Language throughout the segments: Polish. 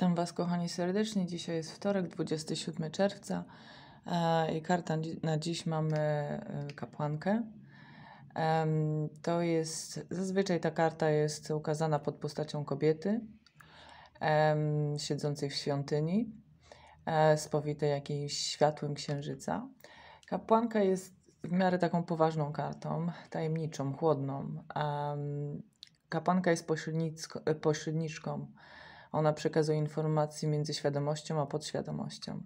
Witam Was, kochani, serdecznie. Dzisiaj jest wtorek, 27 czerwca e, i karta na dziś mamy e, kapłankę. To jest, zazwyczaj ta karta jest ukazana pod postacią kobiety siedzącej w świątyni, e, spowitej jakimś światłem księżyca. Kapłanka jest w miarę taką poważną kartą, tajemniczą, chłodną. Kapłanka jest pośredniczką ona przekazuje informacje między świadomością a podświadomością.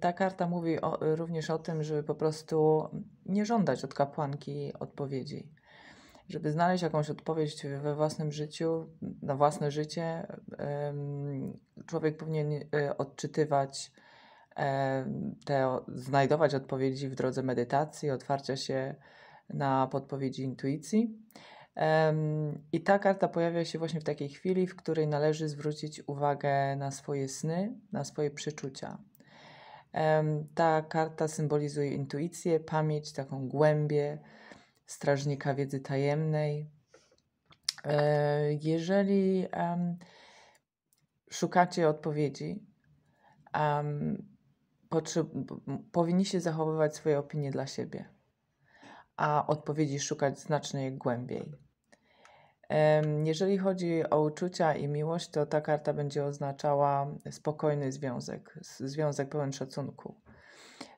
Ta karta mówi o, również o tym, żeby po prostu nie żądać od kapłanki odpowiedzi. Żeby znaleźć jakąś odpowiedź we własnym życiu, na własne życie, człowiek powinien e, odczytywać e, te, znajdować odpowiedzi w drodze medytacji, otwarcia się na podpowiedzi intuicji. I ta karta pojawia się właśnie w takiej chwili, w której należy zwrócić uwagę na swoje sny, na swoje przeczucia. Ta karta symbolizuje intuicję, pamięć, taką głębię strażnika wiedzy tajemnej. E, jeżeli szukacie odpowiedzi, powinniście zachowywać swoje opinie dla siebie a odpowiedzi szukać znacznie głębiej. Jeżeli chodzi o uczucia i miłość, to ta karta będzie oznaczała spokojny związek, związek pełen szacunku.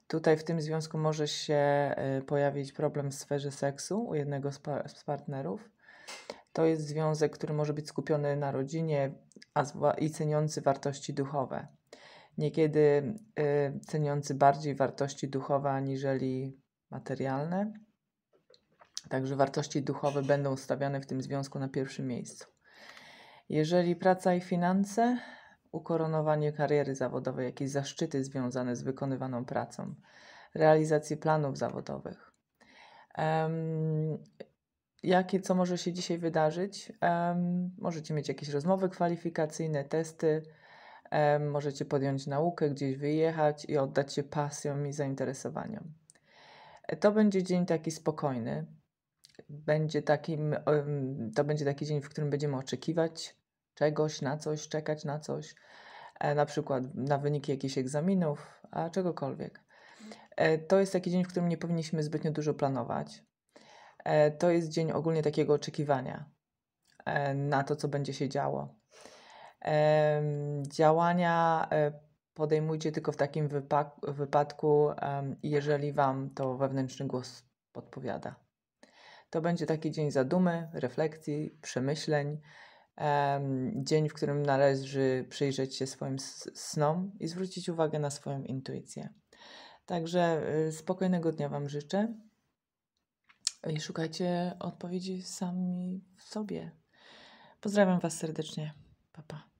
Tutaj w tym związku może się e, pojawić problem w sferze seksu u jednego z, partnerów. To jest związek, który może być skupiony na rodzinie i ceniący wartości duchowe. Niekiedy e, ceniący bardziej wartości duchowe aniżeli materialne. Także wartości duchowe będą stawiane w tym związku na pierwszym miejscu. Jeżeli praca i finanse, ukoronowanie kariery zawodowej, jakieś zaszczyty związane z wykonywaną pracą, realizacji planów zawodowych. Um, jakie, co może się dzisiaj wydarzyć? Um, możecie mieć jakieś rozmowy kwalifikacyjne, testy, um, możecie podjąć naukę, gdzieś wyjechać i oddać się pasjom i zainteresowaniom. To będzie dzień taki spokojny, będzie takim, to będzie taki dzień, w którym będziemy oczekiwać czegoś, na coś, czekać na coś, e, na przykład na wyniki jakichś egzaminów, a czegokolwiek. E, to jest taki dzień, w którym nie powinniśmy zbytnio dużo planować. E, to jest dzień ogólnie takiego oczekiwania na to, co będzie się działo. Działania podejmujcie tylko w takim wypadku, jeżeli Wam to wewnętrzny głos podpowiada. To będzie taki dzień zadumy, refleksji, przemyśleń, um, dzień, w którym należy przyjrzeć się swoim snom i zwrócić uwagę na swoją intuicję. Także y, spokojnego dnia Wam życzę i szukajcie odpowiedzi sami w sobie. Pozdrawiam Was serdecznie. Pa, pa.